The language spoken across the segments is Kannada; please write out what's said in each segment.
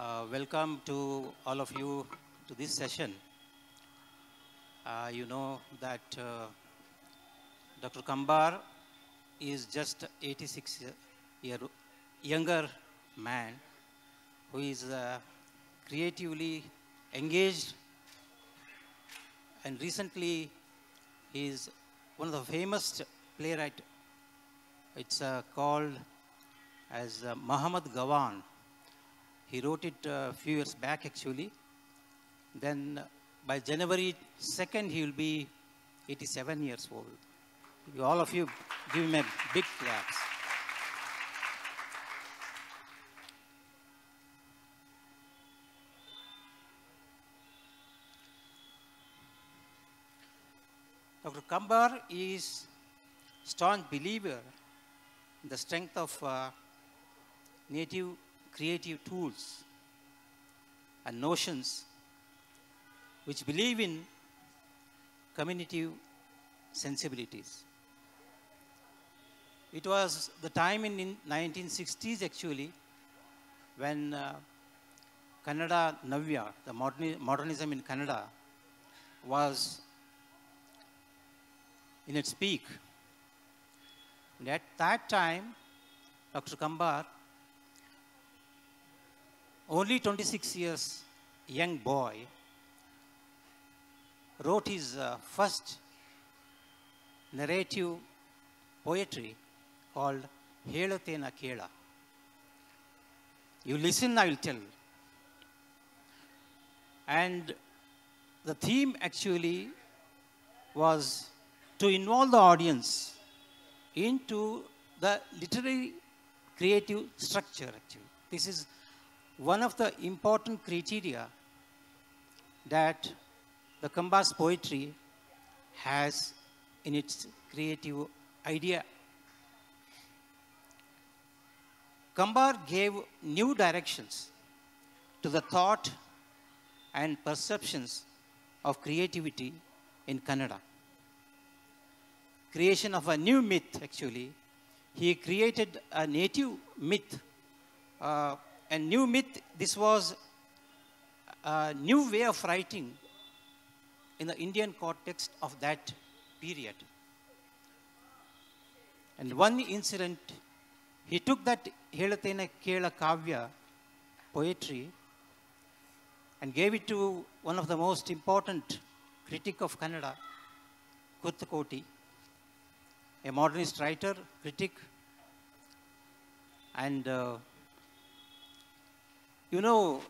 Uh, welcome to all of you to this session. Uh, you know that uh, Dr. Kambar is just 86 year younger man who is uh, creatively engaged and recently he is one of the famous playwright. It's uh, called as Muhammad Gawan he wrote it a few years back, actually. Then by January 2nd, he will be 87 years old. You, all of you, give him a big claps. Dr. Kambar is strong believer in the strength of uh, native creative tools and notions which believe in community sensibilities. It was the time in, in 1960s actually when uh, Kannada Navya, the moderni modernism in Kannada was in its peak. And at that time, Dr. Kambar only 26 years young boy wrote his uh, first narrative poetry called Helatena Kela. You listen, I will tell. And the theme actually was to involve the audience into the literary creative structure actually. This is one of the important criteria that the Kambas poetry has in its creative idea. Kambar gave new directions to the thought and perceptions of creativity in Kannada. Creation of a new myth, actually. He created a native myth uh, a new myth. This was a new way of writing in the Indian context of that period. And one incident, he took that Helatena Kela Kavya poetry and gave it to one of the most important critic of Kannada, Kurthakoti, a modernist writer, critic, and uh, you know,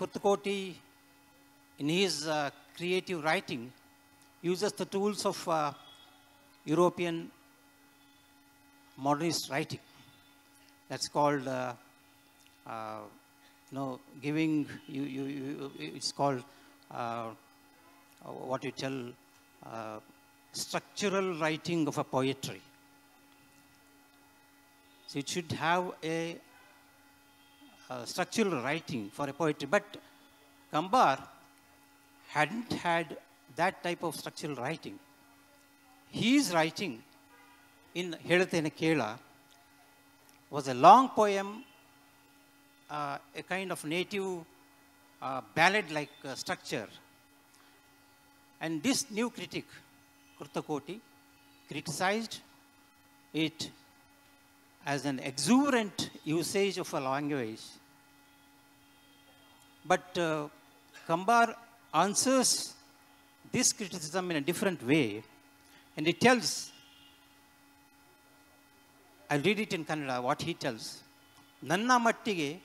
Kurtukoti, in his uh, creative writing, uses the tools of uh, European modernist writing. That's called, uh, uh you know, giving, you, you, you it's called uh, uh, what you tell structural writing of a poetry. So it should have a uh, structural writing for a poetry. But Kambar hadn't had that type of structural writing. His writing in Hedatene Kela was a long poem, uh, a kind of native uh, ballad-like uh, structure. And this new critic, Kurtakoti, criticized it as an exuberant usage of a language. But uh, Kambar answers this criticism in a different way. And he tells, I'll read it in Kannada, what he tells. Nanna mattige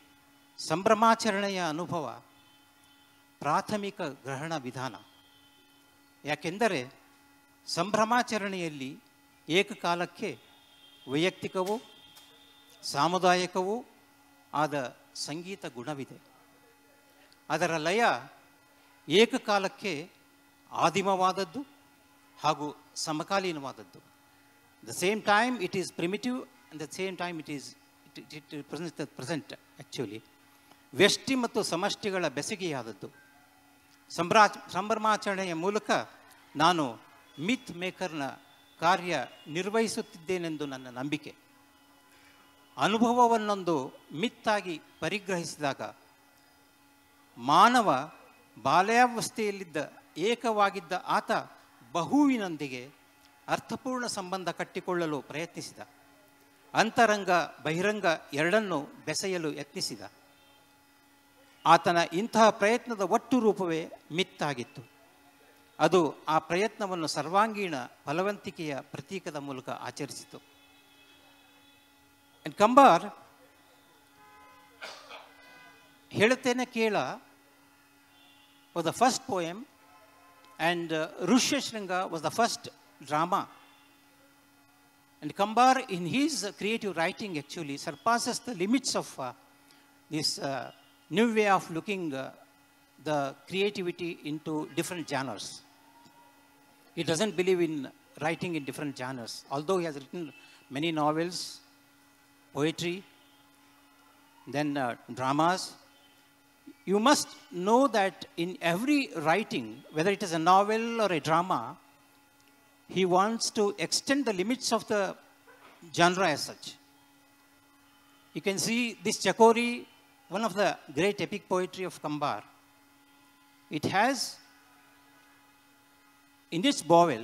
sambramacharanaya anubhava prathamika grahana vidhana. Yakendare sambramacharanayalli ek kalakke vayaktikavu ಸಾಮುದಾಯಕವೂ ಆದ ಸಂಗೀತ ಗುಣವಿದೆ ಅದರ ಲಯ ಏಕಕಾಲಕ್ಕೆ ಆದಿಮವಾದದ್ದು ಹಾಗೂ ಸಮಕಾಲೀನವಾದದ್ದು the same time it is primitive the same time it is it it present present actually ವ್ಯಷ್ಟಿ ಮತ್ತು ಸಮಷ್ಟಿಗಳ ಬೆಸಿಗೆಯಾದದ್ದು ಸಂಭ್ರಾ ಸಂಭ್ರಮಾಚರಣೆಯ ಮೂಲಕ ನಾನು ಮಿತ್ ಮೇಕರ್ನ ಕಾರ್ಯ ನಿರ್ವಹಿಸುತ್ತಿದ್ದೇನೆಂದು ನನ್ನ ನಂಬಿಕೆ ಅನುಭವವನ್ನೊಂದು ಮಿತ್ತಾಗಿ ಪರಿಗ್ರಹಿಸಿದಾಗ ಮಾನವ ಬಾಲ್ಯಾವಸ್ಥೆಯಲ್ಲಿದ್ದ ಏಕವಾಗಿದ್ದ ಆತ ಬಹುವಿನೊಂದಿಗೆ ಅರ್ಥಪೂರ್ಣ ಸಂಬಂಧ ಕಟ್ಟಿಕೊಳ್ಳಲು ಪ್ರಯತ್ನಿಸಿದ ಅಂತರಂಗ ಬಹಿರಂಗ ಎರಡನ್ನು ಬೆಸೆಯಲು ಯತ್ನಿಸಿದ ಆತನ ಇಂತಹ ಪ್ರಯತ್ನದ ಒಟ್ಟು ರೂಪವೇ ಮಿತ್ತಾಗಿತ್ತು ಅದು ಆ ಪ್ರಯತ್ನವನ್ನು ಸರ್ವಾಂಗೀಣ ಫಲವಂತಿಕೆಯ ಪ್ರತೀಕದ ಮೂಲಕ ಆಚರಿಸಿತು And Kambar, ಹೇಳುತ್ತೇನೆ Kela was the first poem and uh, Rishyashringa was the first drama. And Kambar in his creative writing actually surpasses the limits of uh, this uh, new way of looking uh, the creativity into different genres. He doesn't believe in writing in different genres, although he has written many novels, poetry, then uh, dramas. You must know that in every writing, whether it is a novel or a drama, he wants to extend the limits of the genre as such. You can see this Chakori, one of the great epic poetry of Kambar. It has in its bowel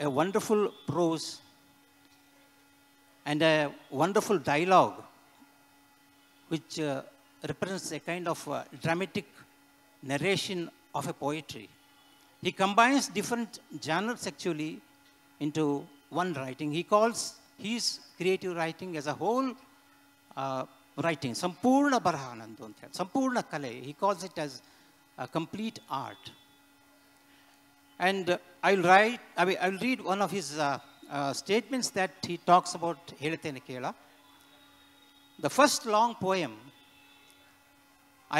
a wonderful prose and a wonderful dialogue which uh, represents a kind of uh, dramatic narration of a poetry. He combines different genres actually into one writing. He calls his creative writing as a whole uh, writing, Sampurna Barahanandu, Sampurna Kale. He calls it as a complete art. And I'll write, I will read one of his uh, uh, statements that he talks about ಹೇಳ್ತೇನೆ ಕೇಳ The first long poem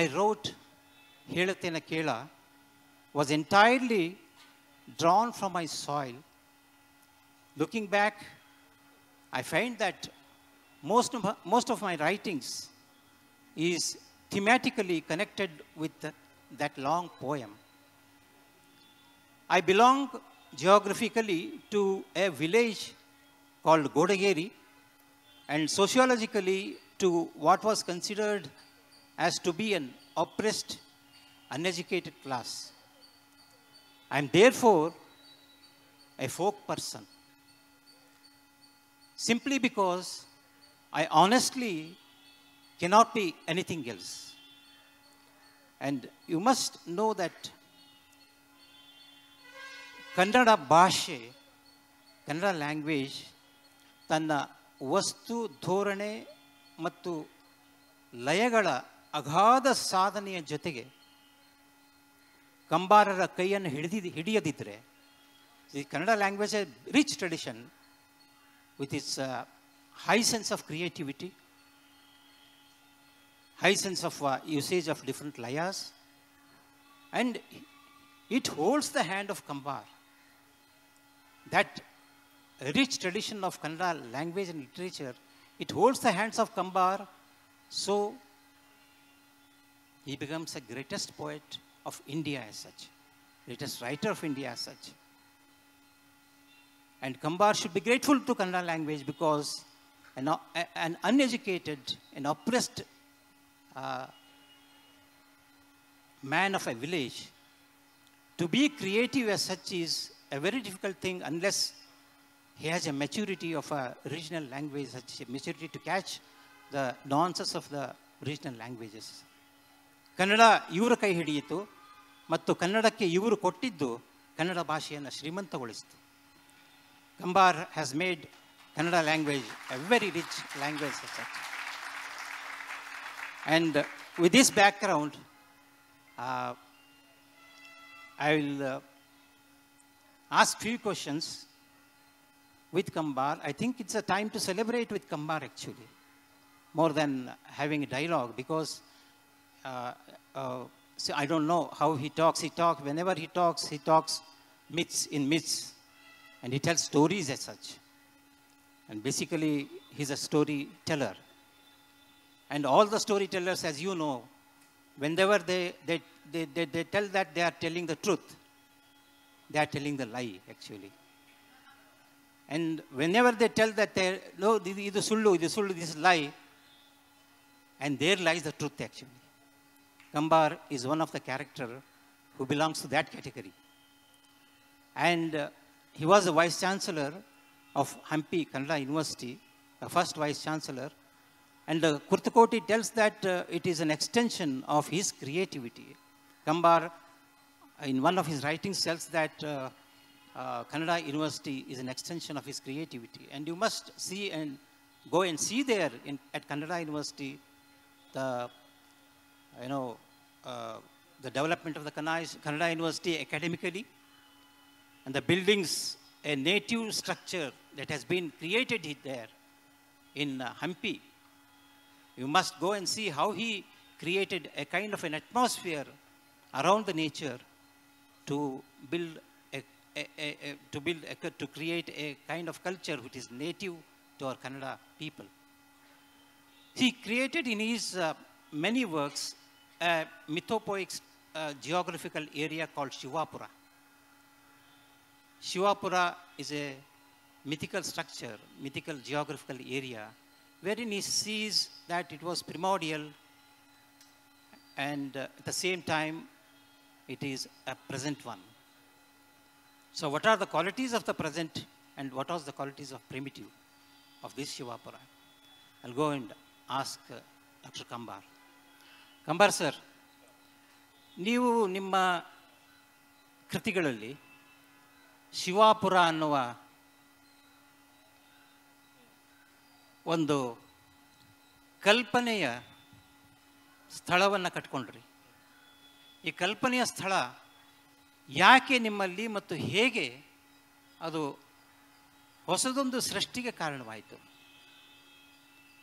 I wrote ಹೇಳ್ತೇನೆ ಕೇಳ was entirely drawn from my soil. Looking back, I find that most of, most of my writings is thematically connected with that long poem. I belong geographically to a village called Godagiri, and sociologically to what was considered as to be an oppressed, uneducated class. I am therefore a folk person simply because I honestly cannot be anything else. And you must know that Kannada ಭಾಷೆ ಕನ್ನಡ ಲ್ಯಾಂಗ್ವೇಜ್ ತನ್ನ ವಸ್ತು ಧೋರಣೆ ಮತ್ತು ಲಯಗಳ ಅಗಾಧ ಸಾಧನೆಯ ಜೊತೆಗೆ ಕಂಬಾರರ ಕೈಯನ್ನು ಹಿಡಿದಿ ಹಿಡಿಯದಿದ್ದರೆ ಈ Kannada language a rich tradition with its high sense of creativity high sense of usage of different ಲಯಾಸ್ and it holds the hand of Kambar That rich tradition of Kannada language and literature, it holds the hands of Kambar, so he becomes the greatest poet of India as such, greatest writer of India as such. And Kambar should be grateful to Kannada language because an, an uneducated, an oppressed uh, man of a village, to be creative as such is a very difficult thing unless he has a maturity of a regional language, such a maturity to catch the nonsense of the regional languages. Kannada yuvra kai hidiyitu, matto kannada ke yuvru kottiddu, kannada bhashiyana shrimanta golisthu. Kambar has made Kannada language a very rich language as And with this background, uh, I will... Uh, ask few questions with Kambar. I think it's a time to celebrate with Kambar actually, more than having a dialogue because uh, uh, so I don't know how he talks. He talks, whenever he talks, he talks myths in myths and he tells stories as such. And basically, he's a storyteller. And all the storytellers, as you know, whenever they, they, they, they, they tell that they are telling the truth, they are telling the lie actually. And whenever they tell that they eh, no, this is sullu, this is sullu, this is lie, and there lies the truth actually. Kambar is one of the character who belongs to that category. And uh, he was the vice chancellor of Hampi Kannada University, the first vice chancellor. And uh, Kurtakoti tells that uh, it is an extension of his creativity. Kambar in one of his writings tells that uh, uh, University is an extension of his creativity. And you must see and go and see there in, at Kanada University the, you know, uh, the development of the Kanada University academically and the buildings, a native structure that has been created there in uh, Hampi. You must go and see how he created a kind of an atmosphere around the nature to build a, a, a, to build to create a kind of culture which is native to our Kannada people. He created in his uh, many works a mythopoeic uh, geographical area called Shivapura. Shivapura is a mythical structure, mythical geographical area, wherein he sees that it was primordial and uh, at the same time it is a present one. So what are the qualities of the present and what are the qualities of primitive of this Shivapura? I'll go and ask uh, Dr. Kambar. Kambar sir ನೀವು ನಿಮ್ಮ ಕೃತಿಗಳಲ್ಲಿ ಶಿವಾಪುರ ಅನ್ನುವ ಒಂದು ಕಲ್ಪನೆಯ ಸ್ಥಳವನ್ನು ಕಟ್ಕೊಂಡ್ರಿ ಈ ಕಲ್ಪನೆಯ ಸ್ಥಳ ಯಾಕೆ ನಿಮ್ಮಲ್ಲಿ ಮತ್ತು ಹೇಗೆ ಅದು ಹೊಸದೊಂದು ಸೃಷ್ಟಿಗೆ ಕಾರಣವಾಯಿತು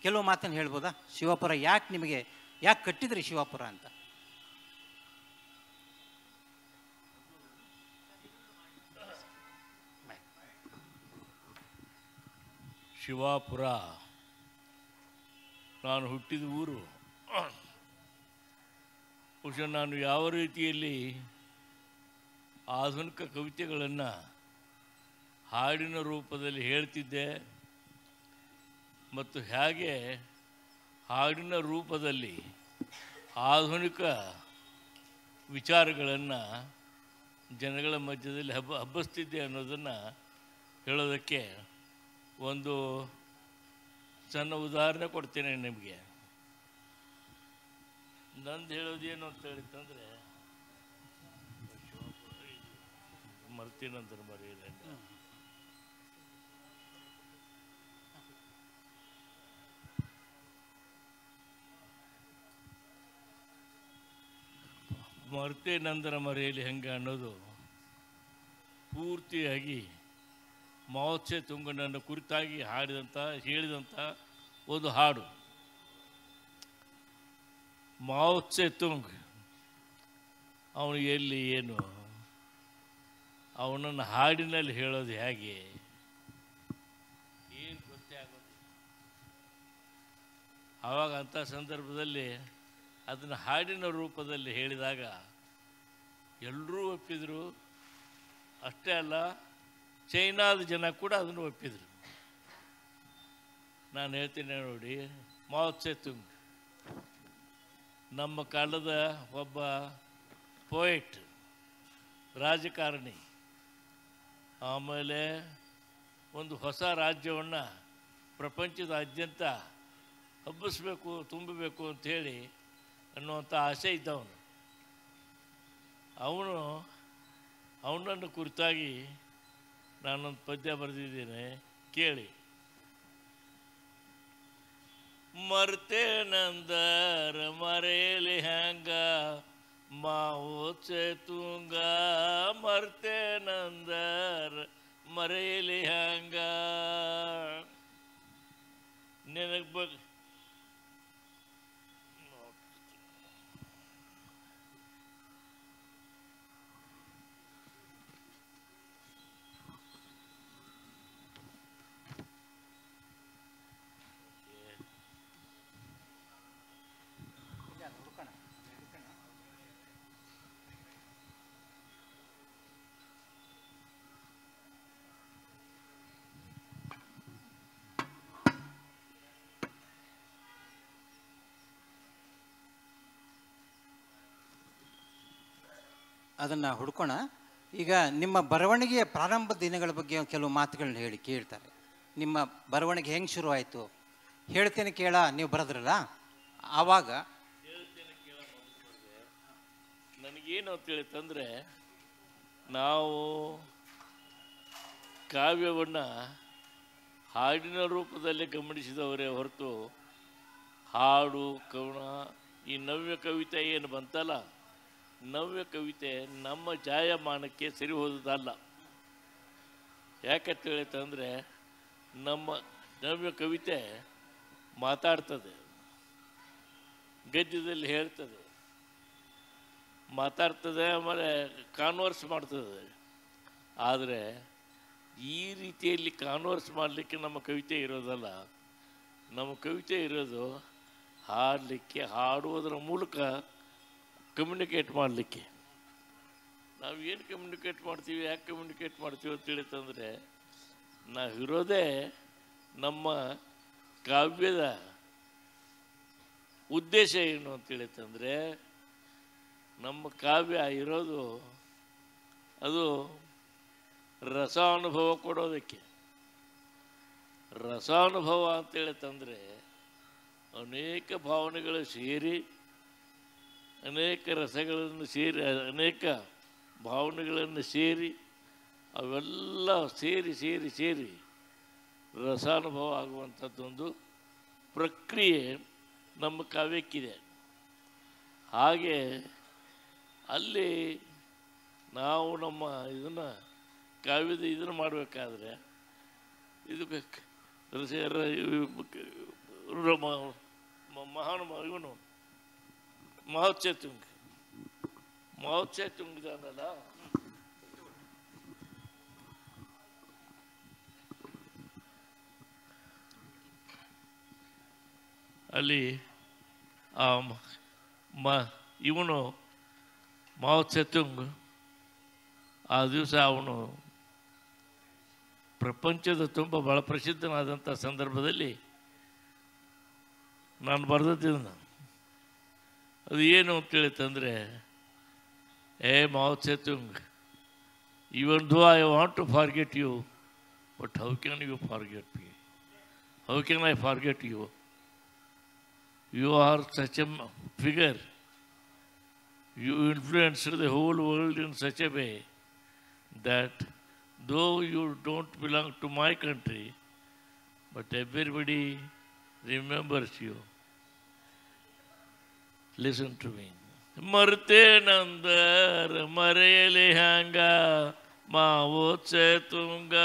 ಕೆಲವು ಮಾತನ್ನು ಹೇಳ್ಬೋದಾ ಶಿವಪುರ ಯಾಕೆ ನಿಮಗೆ ಯಾಕೆ ಕಟ್ಟಿದ್ರಿ ಶಿವಪುರ ಅಂತ ಶಿವಾಪುರ ನಾನು ಹುಟ್ಟಿದ ಊರು ಬಹುಶಃ ನಾನು ಯಾವ ರೀತಿಯಲ್ಲಿ ಆಧುನಿಕ ಕವಿತೆಗಳನ್ನು ಹಾಡಿನ ರೂಪದಲ್ಲಿ ಹೇಳ್ತಿದ್ದೆ ಮತ್ತು ಹೇಗೆ ಹಾಡಿನ ರೂಪದಲ್ಲಿ ಆಧುನಿಕ ವಿಚಾರಗಳನ್ನು ಜನಗಳ ಮಧ್ಯದಲ್ಲಿ ಹಬ್ಬ ಹಬ್ಬಿಸ್ತಿದ್ದೆ ಅನ್ನೋದನ್ನು ಹೇಳೋದಕ್ಕೆ ಒಂದು ಸಣ್ಣ ಉದಾಹರಣೆ ಕೊಡ್ತೇನೆ ನಿಮಗೆ ನಂದು ಹೇಳೋದೇನು ಅಂತ ಹೇಳಿತ್ತಂದ್ರೆ ಮರ್ತೀನಂತಾರೆ ಮರೆಯಲ್ಲ ಮರ್ತೆ ನಂದರ ಮರೆಯಲ್ಲಿ ಹೆಂಗೆ ಅನ್ನೋದು ಪೂರ್ತಿಯಾಗಿ ಮಹೋತ್ಸವ ತುಂಗನನ್ನು ಕುರಿತಾಗಿ ಹಾಡಿದಂಥ ಹೇಳಿದಂಥ ಒಂದು ಹಾಡು ಮಾವುತ್ಸೆ ತುಂಗ್ ಅವನು ಎಲ್ಲಿ ಏನು ಅವನನ್ನು ಹಾಡಿನಲ್ಲಿ ಹೇಳೋದು ಹೇಗೆ ಏನು ಗೊತ್ತೇ ಆಗೋದು ಆವಾಗ ಅಂಥ ಸಂದರ್ಭದಲ್ಲಿ ಅದನ್ನು ಹಾಡಿನ ರೂಪದಲ್ಲಿ ಹೇಳಿದಾಗ ಎಲ್ಲರೂ ಒಪ್ಪಿದರು ಅಷ್ಟೇ ಅಲ್ಲ ಚೈನಾದ ಜನ ಕೂಡ ಅದನ್ನು ಒಪ್ಪಿದರು ನಾನು ಹೇಳ್ತೀನಿ ನೋಡಿ ಮಾವುತ್ಸೆ ತುಂಗ್ ನಮ್ಮ ಕಾಲದ ಒಬ್ಬ ಪೋಯೆಟ್ ರಾಜಕಾರಣಿ ಆಮೇಲೆ ಒಂದು ಹೊಸ ರಾಜ್ಯವನ್ನು ಪ್ರಪಂಚದಾದ್ಯಂತ ಹಬ್ಬಿಸ್ಬೇಕು ತುಂಬಬೇಕು ಅಂಥೇಳಿ ಅನ್ನುವಂಥ ಆಸೆ ಇದ್ದವನು ಅವನು ಅವನನ್ನು ಕುರಿತಾಗಿ ನಾನೊಂದು ಪದ್ಯ ಬರೆದಿದ್ದೇನೆ ಕೇಳಿ मरते नंदर मरेले हंगा माओचे तुंगा मरते नंदर मरेले हंगा नेनक बघ ಅದನ್ನು ಹುಡ್ಕೋಣ ಈಗ ನಿಮ್ಮ ಬರವಣಿಗೆಯ ಪ್ರಾರಂಭ ದಿನಗಳ ಬಗ್ಗೆ ಕೆಲವು ಮಾತುಗಳನ್ನ ಹೇಳಿ ಕೇಳ್ತಾರೆ ನಿಮ್ಮ ಬರವಣಿಗೆ ಹೆಂಗೆ ಶುರುವಾಯಿತು ಹೇಳ್ತೇನೆ ಕೇಳ ನೀವು ಬರೆದ್ರಲ್ಲ ಆವಾಗ ನನಗೇನು ತಿಳಿತಂದರೆ ನಾವು ಕಾವ್ಯವನ್ನು ಹಾಡಿನ ರೂಪದಲ್ಲಿ ಗಮನಿಸಿದವರೇ ಹೊರತು ಹಾಡು ಕವನ ಈ ನವ್ಯ ಕವಿತೆ ಏನು ಬಂತಲ್ಲ ನವ್ಯ ಕವಿತೆ ನಮ್ಮ ಜಾಯಮಾನಕ್ಕೆ ಸರಿ ಹೋದುದಲ್ಲ ಯಾಕಂತ ಹೇಳಿತಂದರೆ ನಮ್ಮ ನವ್ಯ ಕವಿತೆ ಮಾತಾಡ್ತದೆ ಗದ್ಯದಲ್ಲಿ ಹೇಳ್ತದೆ ಮಾತಾಡ್ತದೆ ಆಮೇಲೆ ಕಾನ್ವರ್ಸ್ ಮಾಡ್ತದೆ ಆದರೆ ಈ ರೀತಿಯಲ್ಲಿ ಕಾನ್ವರ್ಸ್ ಮಾಡಲಿಕ್ಕೆ ನಮ್ಮ ಕವಿತೆ ಇರೋದಲ್ಲ ನಮ್ಮ ಕವಿತೆ ಇರೋದು ಹಾಡಲಿಕ್ಕೆ ಹಾಡುವುದರ ಮೂಲಕ ಕಮ್ಯುನಿಕೇಟ್ ಮಾಡಲಿಕ್ಕೆ ನಾವು ಏನು ಕಮ್ಯುನಿಕೇಟ್ ಮಾಡ್ತೀವಿ ಯಾಕೆ ಕಮ್ಯುನಿಕೇಟ್ ಮಾಡ್ತೀವಿ ಅಂತ ನಾವು ನಾವಿರೋದೇ ನಮ್ಮ ಕಾವ್ಯದ ಉದ್ದೇಶ ಏನು ಹೇಳಿತಂದರೆ ನಮ್ಮ ಕಾವ್ಯ ಇರೋದು ಅದು ರಸಾನುಭವ ಕೊಡೋದಕ್ಕೆ ರಸಾನುಭವ ಅಂತೇಳಿ ತಂದರೆ ಅನೇಕ ಭಾವನೆಗಳು ಸೇರಿ ಅನೇಕ ರಸಗಳನ್ನು ಸೇರಿ ಅನೇಕ ಭಾವನೆಗಳನ್ನು ಸೇರಿ ಅವೆಲ್ಲ ಸೇರಿ ಸೇರಿ ಸೇರಿ ರಸಾನುಭವ ಆಗುವಂಥದ್ದೊಂದು ಪ್ರಕ್ರಿಯೆ ನಮ್ಮ ಕಾವ್ಯಕ್ಕಿದೆ ಹಾಗೆ ಅಲ್ಲಿ ನಾವು ನಮ್ಮ ಇದನ್ನು ಕಾವ್ಯದ ಇದನ್ನು ಮಾಡಬೇಕಾದ್ರೆ ಇದು ರಸ ಇವನು ಮಹೋತ್ಸೆ ತುಂಗ್ ಮಹೋತ್ಸೆ ತುಂಗ್ದಾನಲ್ಲ ಅಲ್ಲಿ ಮ ಇವನು ಮಹೋತ್ಸೆ ತುಂಗ್ ಆ ದಿವಸ ಅವನು ಪ್ರಪಂಚದ ತುಂಬ ಬಹಳ ಪ್ರಸಿದ್ಧನಾದಂಥ ಸಂದರ್ಭದಲ್ಲಿ ನಾನು ಬರೆದಿದ್ದೆ ಅದು ಏನು ಕೇಳಿತಂದರೆ ಏ Mao Tse tung even though I want to forget you but how can you forget me how can I forget you you are such a figure you influence the whole world in such a way that though you don't belong to my country, but everybody remembers you. Listen to me ಮರ್ತೇನಂದರ ಮರೆಯಲಿ ಹ್ಯಾಂಗ ಮಾವೋತ್ಸೆ ತುಂಗ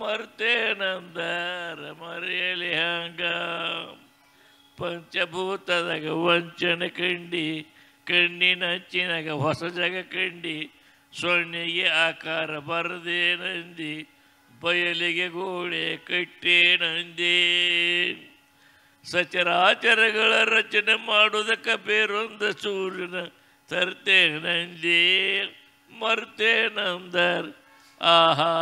ಮರ್ತೇನಂದರ ಮರೆಯಲಿ ಹ್ಯಾಂಗ ಪಂಚಭೂತದಾಗ ವಂಚನೆ ಕಂಡಿ ಕಣ್ಣಿನಚ್ಚಿನಾಗ ಹೊಸ ಜಗ ಕಂಡಿ ಸೊನ್ನೆಗೆ ಆಕಾರ ನಂದಿ ಬಯಲಿಗೆ ಗೋಡೆ ಕಟ್ಟೇನಂದೇ ಸಚರಾಚರಗಳ ರಚನೆ ಮಾಡುವುದಕ್ಕೆ ಬೇರೊಂದ ಸೂರ್ಯನ ತರ್ತೇ ನಂದಿ ಮರ್ತೇ ನಂದರ್ ಆಹಾ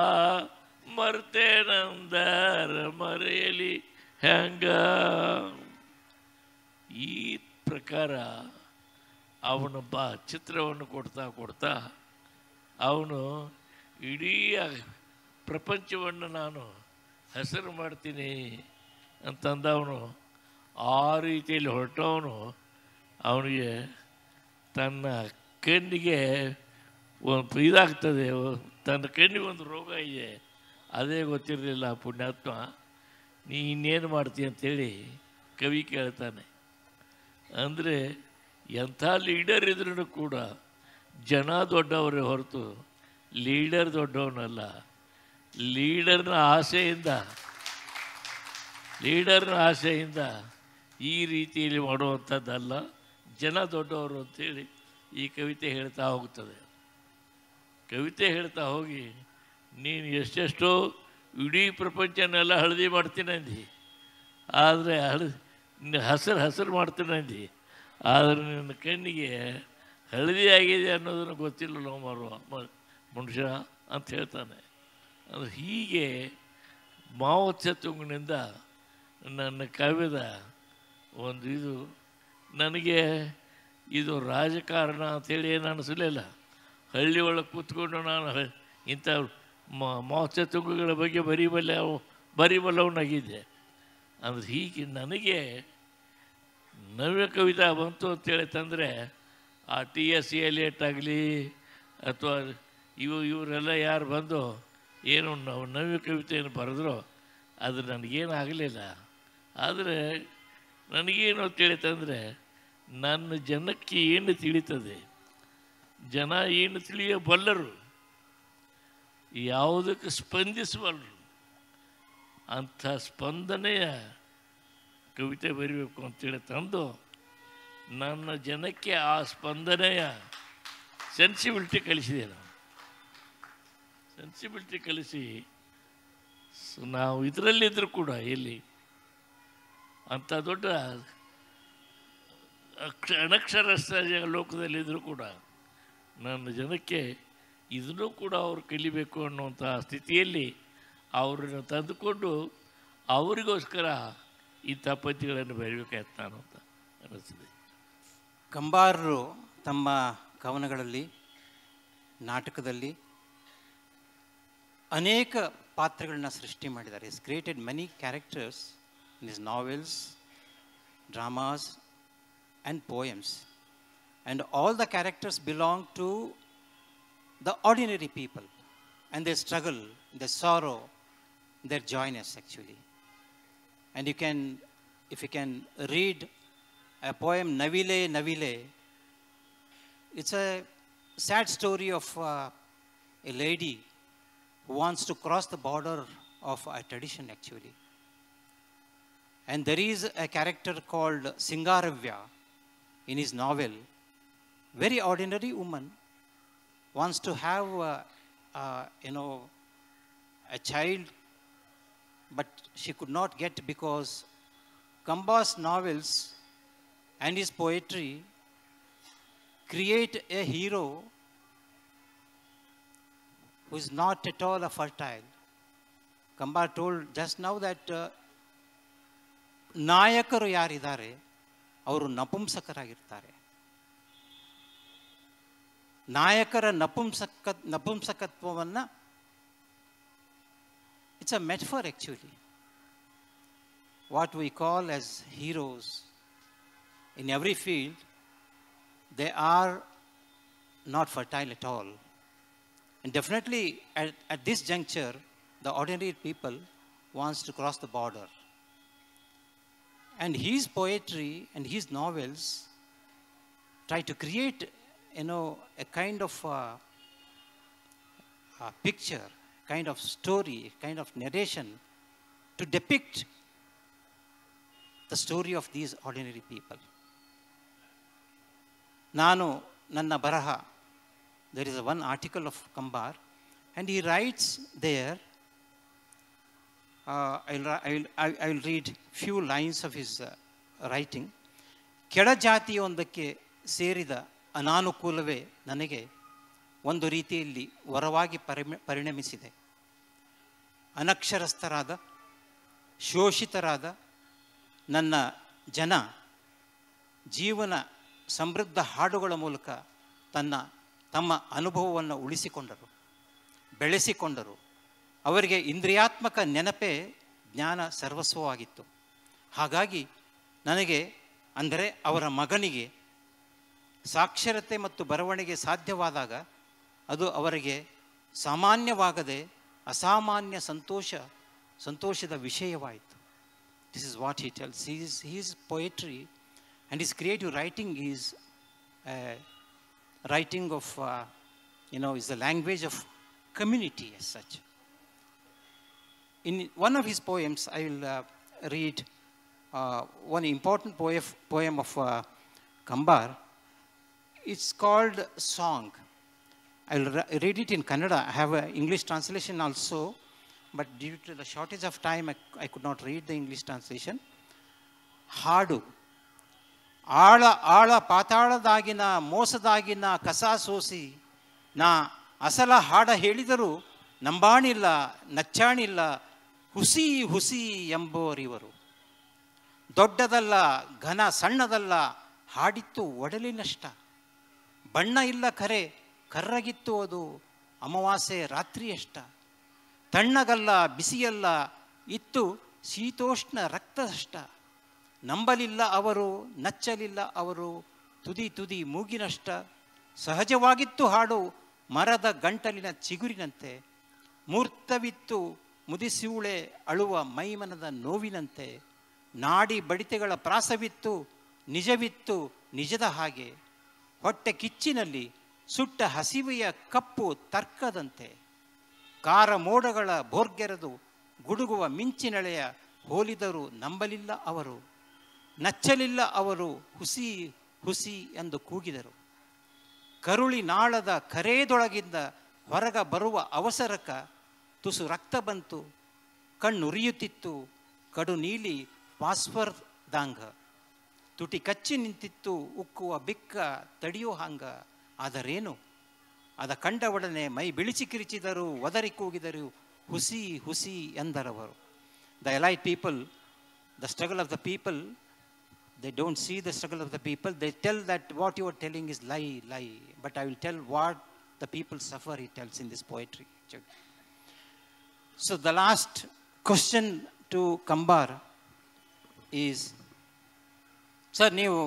ಮರ್ತೇ ನಂದರ್ ಮರೆಯಲಿ ಹೆಂಗ ಈ ಪ್ರಕಾರ ಅವನು ಬಾ ಚಿತ್ರವನ್ನು ಕೊಡ್ತಾ ಕೊಡ್ತಾ ಅವನು ಇಡೀ ಪ್ರಪಂಚವನ್ನು ನಾನು ಹೆಸರು ಮಾಡ್ತೀನಿ ಅಂತಂದವನು ಆ ರೀತಿಯಲ್ಲಿ ಹೊರಟವನು ಅವನಿಗೆ ತನ್ನ ಕಣ್ಣಿಗೆ ಒಂದು ಇದಾಗ್ತದೆ ತನ್ನ ಕಣ್ಣಿಗೆ ಒಂದು ರೋಗ ಇದೆ ಅದೇ ಗೊತ್ತಿರಲಿಲ್ಲ ಪುಣ್ಯಾತ್ಮ ನೀ ಇನ್ನೇನು ಮಾಡ್ತೀಯ ಅಂತೇಳಿ ಕವಿ ಕೇಳ್ತಾನೆ ಅಂದರೆ ಎಂಥ ಲೀಡರ್ ಇದ್ರೂ ಕೂಡ ಜನ ದೊಡ್ಡವರೇ ಹೊರತು ಲೀಡರ್ ದೊಡ್ಡವನಲ್ಲ ಲೀಡರ್ನ ಆಸೆಯಿಂದ ಲೀಡರ್ನ ಆಸೆಯಿಂದ ಈ ರೀತಿಯಲ್ಲಿ ಮಾಡುವಂಥದ್ದಲ್ಲ ಜನ ದೊಡ್ಡವರು ಅಂತೇಳಿ ಈ ಕವಿತೆ ಹೇಳ್ತಾ ಹೋಗ್ತದೆ ಕವಿತೆ ಹೇಳ್ತಾ ಹೋಗಿ ನೀನು ಎಷ್ಟೆಷ್ಟೋ ಇಡೀ ಪ್ರಪಂಚನೆಲ್ಲ ಹಳದಿ ಮಾಡ್ತೀನಂದು ಆದರೆ ಹಳದಿ ಹಸಿರು ಹಸಿರು ಮಾಡ್ತೀನಂದು ಆದರೆ ನಿನ್ನ ಕಣ್ಣಿಗೆ ಹಳದಿ ಆಗಿದೆ ಅನ್ನೋದನ್ನು ಗೊತ್ತಿಲ್ಲ ನಾವು ಮನುಷ್ಯ ಅಂತ ಹೇಳ್ತಾನೆ ಅಂದರೆ ಹೀಗೆ ತುಂಗಿನಿಂದ ನನ್ನ ಕಾವ್ಯದ ಒಂದು ಇದು ನನಗೆ ಇದು ರಾಜಕಾರಣ ಅಂತೇಳಿ ಏನು ಅನಿಸಲಿಲ್ಲ ಹಳ್ಳಿ ಒಳಗೆ ಕೂತ್ಕೊಂಡು ನಾನು ಇಂಥ ಮೋಸ ತುಂಗುಗಳ ಬಗ್ಗೆ ಬರೀಬಲ್ಲ ಬರೀಬಲ್ಲವನಾಗಿದ್ದೆ ಅಂದರೆ ಹೀಗೆ ನನಗೆ ನವ್ಯ ಕವಿತಾ ಬಂತು ಅಂತೇಳಿ ತಂದರೆ ಆ ಟಿ ಎಸ್ ಸಿ ಎಲಿಯಟ್ ಆಗಲಿ ಅಥವಾ ಇವು ಇವರೆಲ್ಲ ಯಾರು ಬಂದು ಏನು ನಾವು ನವ್ಯ ಕವಿತೆಯನ್ನು ಬರೆದ್ರೋ ಅದು ನನಗೇನು ಆಗಲಿಲ್ಲ ಆದರೆ ನನಗೇನು ತಿಳಿತಂದರೆ ನನ್ನ ಜನಕ್ಕೆ ಏನು ತಿಳಿತದೆ ಜನ ಏನು ತಿಳಿಯಬಲ್ಲರು ಯಾವುದಕ್ಕೆ ಸ್ಪಂದಿಸಬಲ್ಲರು ಅಂಥ ಸ್ಪಂದನೆಯ ಕವಿತೆ ಬರೀಬೇಕು ಅಂತೇಳಿ ತಂದು ನನ್ನ ಜನಕ್ಕೆ ಆ ಸ್ಪಂದನೆಯ ಸೆನ್ಸಿಬಿಲಿಟಿ ಕಲಿಸಿದೆ ನಾವು ಸೆನ್ಸಿಬಿಲಿಟಿ ಕಲಿಸಿ ನಾವು ಇದರಲ್ಲಿದ್ದರೂ ಕೂಡ ಇಲ್ಲಿ ಅಂಥ ದೊಡ್ಡ ಅಕ್ಷ ಅನಕ್ಷರಸ್ಥ ಲೋಕದಲ್ಲಿದ್ದರೂ ಕೂಡ ನನ್ನ ಜನಕ್ಕೆ ಇದನ್ನು ಕೂಡ ಅವರು ಕಲಿಬೇಕು ಅನ್ನುವಂಥ ಸ್ಥಿತಿಯಲ್ಲಿ ಅವರನ್ನು ತಂದುಕೊಂಡು ಅವರಿಗೋಸ್ಕರ ಇಂಥ ಪದ್ಯಗಳನ್ನು ಬರೀಬೇಕಾಯ್ತು ನಾನು ಅಂತ ಅನ್ನಿಸ್ತದೆ ಕಂಬಾರರು ತಮ್ಮ ಕವನಗಳಲ್ಲಿ ನಾಟಕದಲ್ಲಿ ಅನೇಕ ಪಾತ್ರಗಳನ್ನ ಸೃಷ್ಟಿ ಮಾಡಿದ್ದಾರೆ is created many characters in his novels, dramas, and poems. And all the characters belong to the ordinary people and their struggle, their sorrow, their joyness actually. And you can, if you can read a poem, Navile Navile, it's a sad story of uh, a lady who wants to cross the border of a tradition actually. And there is a character called Singaravya in his novel. Very ordinary woman wants to have, uh, uh, you know, a child, but she could not get because Kamba's novels and his poetry create a hero who is not at all a fertile. Kamba told just now that uh, ನಾಯಕರು ಯಾರಿದ್ದಾರೆ ಅವರು ನಪುಂಸಕರಾಗಿರ್ತಾರೆ ನಾಯಕರ ನಪುಂಸಕ ನಪುಂಸಕತ್ವವನ್ನು it's a metaphor actually what we call as heroes in every field they are not fertile at all. And definitely at, at this juncture, the ordinary people wants to cross the border. And his poetry and his novels try to create, you know, a kind of uh, a picture, kind of story, kind of narration to depict the story of these ordinary people. nano ನನ್ನ there is one article of Kambar, and he writes there I I will read few lines of of writing writing uh, ಕೆಳ ಕೆಳಜಾತಿಯೊಂದಕ್ಕೆ ಸೇರಿದ ಅನಾನುಕೂಲವೇ ನನಗೆ ಒಂದು ರೀತಿಯಲ್ಲಿ ವರವಾಗಿ ಪರಿ ಪರಿಣಮಿಸಿದೆ ಅನಕ್ಷರಸ್ಥರಾದ ಶೋಷಿತರಾದ ನನ್ನ ಜನ ಜೀವನ ಸಮೃದ್ಧ ಹಾಡುಗಳ ಮೂಲಕ ತನ್ನ ತಮ್ಮ ಅನುಭವವನ್ನು ಉಳಿಸಿಕೊಂಡರು ಬೆಳೆಸಿಕೊಂಡರು ಅವರಿಗೆ ಇಂದ್ರಿಯಾತ್ಮಕ ನೆನಪೇ ಜ್ಞಾನ ಸರ್ವಸ್ವವಾಗಿತ್ತು ಹಾಗಾಗಿ ನನಗೆ ಅಂದರೆ ಅವರ ಮಗನಿಗೆ ಸಾಕ್ಷರತೆ ಮತ್ತು ಬರವಣಿಗೆ ಸಾಧ್ಯವಾದಾಗ ಅದು ಅವರಿಗೆ ಸಾಮಾನ್ಯವಾಗದೆ ಅಸಾಮಾನ್ಯ ಸಂತೋಷ ಸಂತೋಷದ ವಿಷಯವಾಯಿತು this is what he tells he's he's poetry and is creative writing is writing of you know is the language of community as such In one of his poems, I will uh, read uh, one important poem of uh, Kambar. It's called Song. I will read it in Kannada. I have an English translation also, but due to the shortage of time, I, I could not read the English translation. ಹಾಡು ಆಳ ಆಳ ಪಾತಾಳದಾಗಿನ ಮೋಸದಾಗಿನ ಕಸ ಸೋಸಿ ನಾ ಅಸಲ ಹಾಡ ಹೇಳಿದರೂ ನಂಬಾಣಿಲ್ಲ ನಚ್ಚಾಣಿಲ್ಲ ಹುಸಿ ಹುಸಿ ಎಂಬೋರಿವರು ದೊಡ್ಡದಲ್ಲ ಘನ ಸಣ್ಣದಲ್ಲ ಹಾಡಿತ್ತು ಒಡಲಿನಷ್ಟ ಬಣ್ಣ ಇಲ್ಲ ಕರೆ ಕರ್ರಗಿತ್ತು ಅದು ಅಮಾವಾಸ್ಯೆ ರಾತ್ರಿಯಷ್ಟ ತಣ್ಣಗಲ್ಲ ಬಿಸಿಯಲ್ಲ ಇತ್ತು ಶೀತೋಷ್ಣ ರಕ್ತದಷ್ಟ ನಂಬಲಿಲ್ಲ ಅವರು ನಚ್ಚಲಿಲ್ಲ ಅವರು ತುದಿ ತುದಿ ಮೂಗಿನಷ್ಟ ಸಹಜವಾಗಿತ್ತು ಹಾಡು ಮರದ ಗಂಟಲಿನ ಚಿಗುರಿನಂತೆ ಮೂರ್ತವಿತ್ತು ಮುದಿಸಿವುಳೆ ಅಳುವ ಮೈಮನದ ನೋವಿನಂತೆ ನಾಡಿ ಬಡಿತೆಗಳ ಪ್ರಾಸವಿತ್ತು ನಿಜವಿತ್ತು ನಿಜದ ಹಾಗೆ ಹೊಟ್ಟೆ ಕಿಚ್ಚಿನಲ್ಲಿ ಸುಟ್ಟ ಹಸಿವೆಯ ಕಪ್ಪು ತರ್ಕದಂತೆ ಕಾರ ಮೋಡಗಳ ಬೋರ್ಗೆರೆದು ಗುಡುಗುವ ಮಿಂಚಿನಳೆಯ ಹೋಲಿದರೂ ನಂಬಲಿಲ್ಲ ಅವರು ನಚ್ಚಲಿಲ್ಲ ಅವರು ಹುಸಿ ಹುಸಿ ಎಂದು ಕೂಗಿದರು ಕರುಳಿ ನಾಳದ ಕರೇದೊಳಗಿಂದ ಹೊರಗ ಬರುವ ಅವಸರಕ ತುಸು ರಕ್ತ ಬಂತು ಕಣ್ಣುರಿಯುತ್ತಿತ್ತು ಕಡು ನೀಲಿ ದಾಂಗ ತುಟಿ ಕಚ್ಚಿ ನಿಂತಿತ್ತು ಉಕ್ಕುವ ಬಿಕ್ಕ ತಡಿಯೋ ಹಾಂಗ ಆದರೇನು ಅದ ಕಂಡ ಒಡನೆ ಮೈ ಬಿಳಿಚಿ ಕಿರಿಚಿದರು ಒದರಿ ಕೂಗಿದರು ಹುಸಿ ಹುಸಿ ಎಂದರವರು the elite people the struggle of the people they don't see the struggle of the people they tell that what you are telling is lie lie but I will tell what the people suffer he tells in this poetry So the last question to Kambar is, sir ನೀವು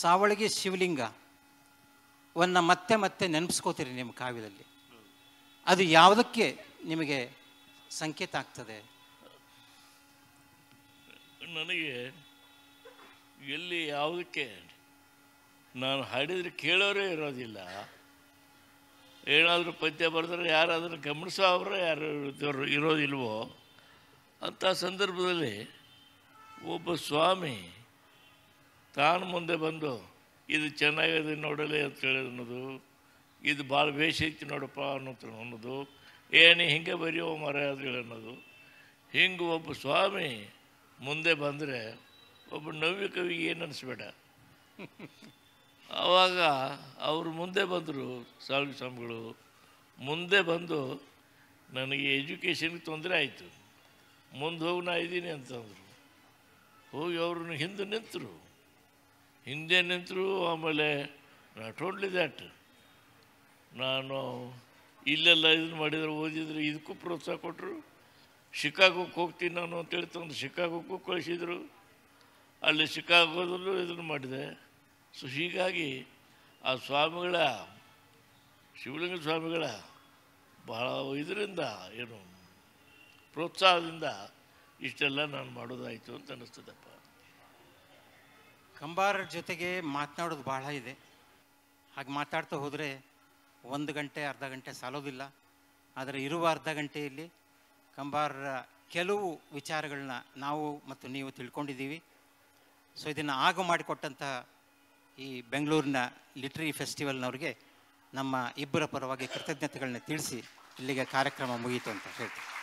ಸಾವಳಗಿ ಶಿವಲಿಂಗವನ್ನು ಮತ್ತೆ ಮತ್ತೆ ನೆನಪಿಸ್ಕೋತೀರಿ ನಿಮ್ಮ ಕಾವ್ಯದಲ್ಲಿ ಅದು ಯಾವುದಕ್ಕೆ ನಿಮಗೆ ಸಂಕೇತ ಆಗ್ತದೆ ನನಗೆ ಎಲ್ಲಿ ಯಾವುದಕ್ಕೆ ನಾನು ಹಾಡಿದರೆ ಕೇಳೋರೇ ಇರೋದಿಲ್ಲ ಏನಾದರೂ ಪದ್ಯ ಬರೆದ್ರೆ ಗಮನಿಸೋ ಅವರು ಯಾರು ಇರೋದಿಲ್ವೋ ಅಂಥ ಸಂದರ್ಭದಲ್ಲಿ ಒಬ್ಬ ಸ್ವಾಮಿ ತಾನು ಮುಂದೆ ಬಂದು ಇದು ಚೆನ್ನಾಗಿದೆ ನೋಡಲಿ ಅಂತೇಳಿ ಅನ್ನೋದು ಇದು ಭಾಳ ಐತಿ ನೋಡಪ್ಪ ಅನ್ನೋದು ಅನ್ನೋದು ಏನು ಹಿಂಗೆ ಬರೆಯೋ ಮರ ಅದು ಅನ್ನೋದು ಹಿಂಗೆ ಒಬ್ಬ ಸ್ವಾಮಿ ಮುಂದೆ ಬಂದರೆ ಒಬ್ಬ ನವ್ಯ ಕವಿಗೆ ಏನು ಅನಿಸ್ಬೇಡ ಆವಾಗ ಅವರು ಮುಂದೆ ಬಂದರು ಸಾಲ್ವಿ ಸ್ವಾಮಿಗಳು ಮುಂದೆ ಬಂದು ನನಗೆ ಎಜುಕೇಷನ್ಗೆ ತೊಂದರೆ ಆಯಿತು ಮುಂದೆ ಹೋಗಿ ನಾ ಇದ್ದೀನಿ ಅಂತಂದರು ಹೋಗಿ ಅವ್ರನ್ನ ಹಿಂದೆ ನಿಂತರು ಹಿಂದೆ ನಿಂತರು ಆಮೇಲೆ ನಾಟ್ ಓನ್ಲಿ ದ್ಯಾಟ್ ನಾನು ಇಲ್ಲೆಲ್ಲ ಇದನ್ನು ಮಾಡಿದ್ರೆ ಓದಿದ್ರು ಇದಕ್ಕೂ ಪ್ರೋತ್ಸಾಹ ಕೊಟ್ಟರು ಶಿಕಾಗೋಕ್ಕೆ ಹೋಗ್ತೀನಿ ನಾನು ಅಂತೇಳಿ ತಂದು ಶಿಕಾಗೋಕ್ಕೂ ಕಳಿಸಿದರು ಅಲ್ಲಿ ಶಿಕಾಗೋದಲ್ಲೂ ಇದನ್ನು ಮಾಡಿದೆ ಸೊ ಹೀಗಾಗಿ ಆ ಸ್ವಾಮಿಗಳ ಶಿವಲಿಂಗ ಸ್ವಾಮಿಗಳ ಬಹಳ ಇದರಿಂದ ಏನು ಪ್ರೋತ್ಸಾಹದಿಂದ ಇಷ್ಟೆಲ್ಲ ನಾನು ಮಾಡೋದಾಯಿತು ಅಂತ ಅನ್ನಿಸ್ತದಪ್ಪ ಕಂಬಾರರ ಜೊತೆಗೆ ಮಾತನಾಡೋದು ಬಹಳ ಇದೆ ಹಾಗೆ ಮಾತಾಡ್ತಾ ಹೋದರೆ ಒಂದು ಗಂಟೆ ಅರ್ಧ ಗಂಟೆ ಸಾಲೋದಿಲ್ಲ ಆದರೆ ಇರುವ ಅರ್ಧ ಗಂಟೆಯಲ್ಲಿ ಕಂಬಾರರ ಕೆಲವು ವಿಚಾರಗಳನ್ನ ನಾವು ಮತ್ತು ನೀವು ತಿಳ್ಕೊಂಡಿದ್ದೀವಿ ಸೊ ಇದನ್ನು ಆಗು ಮಾಡಿಕೊಟ್ಟಂತಹ ಈ ಬೆಂಗಳೂರಿನ ಲಿಟ್ರರಿ ಫೆಸ್ಟಿವಲ್ನವ್ರಿಗೆ ನಮ್ಮ ಇಬ್ಬರ ಪರವಾಗಿ ಕೃತಜ್ಞತೆಗಳನ್ನ ತಿಳಿಸಿ ಇಲ್ಲಿಗೆ ಕಾರ್ಯಕ್ರಮ ಮುಗಿಯಿತು ಅಂತ ಹೇಳ್ತೀನಿ